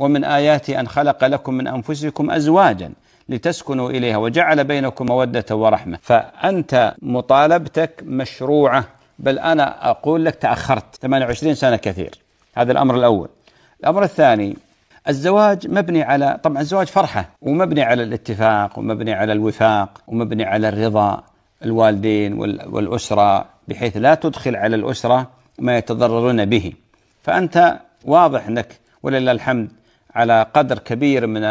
ومن آياته أن خلق لكم من أنفسكم أزواجا لتسكنوا إليها وجعل بينكم مودة ورحمة فأنت مطالبتك مشروعة بل أنا أقول لك تأخرت 28 سنة كثير هذا الأمر الأول الأمر الثاني الزواج مبني على طبعا الزواج فرحة ومبني على الاتفاق ومبني على الوفاق ومبني على الرضا الوالدين والأسرة بحيث لا تدخل على الأسرة ما يتضررون به فأنت واضح أنك ولله الحمد على قدر كبير من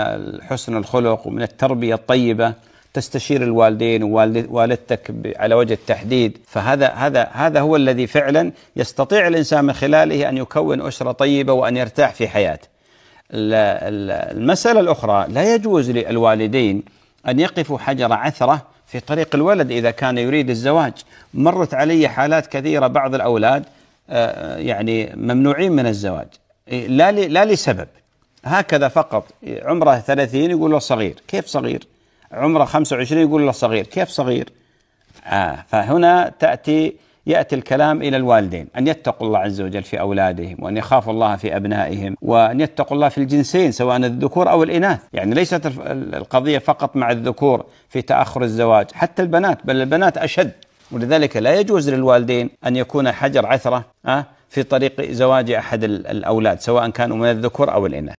حسن الخلق ومن التربية الطيبة تستشير الوالدين ووالدتك على وجه التحديد فهذا هذا هذا هو الذي فعلا يستطيع الانسان من خلاله ان يكون اسره طيبه وان يرتاح في حياته. المساله الاخرى لا يجوز للوالدين ان يقفوا حجر عثره في طريق الولد اذا كان يريد الزواج. مرت علي حالات كثيره بعض الاولاد آه، يعني ممنوعين من الزواج إيه، لا لا لسبب هكذا فقط عمره 30 يقول له صغير كيف صغير عمره 25 يقول له صغير كيف صغير آه فهنا تأتي يأتي الكلام إلى الوالدين أن يتقوا الله عز وجل في أولادهم وأن يخافوا الله في أبنائهم وأن يتقوا الله في الجنسين سواء الذكور أو الإناث يعني ليست القضية فقط مع الذكور في تأخر الزواج حتى البنات بل البنات أشد ولذلك لا يجوز للوالدين أن يكون حجر عثرة آه، في طريق زواج أحد الأولاد سواء كانوا من الذكور أو الإناث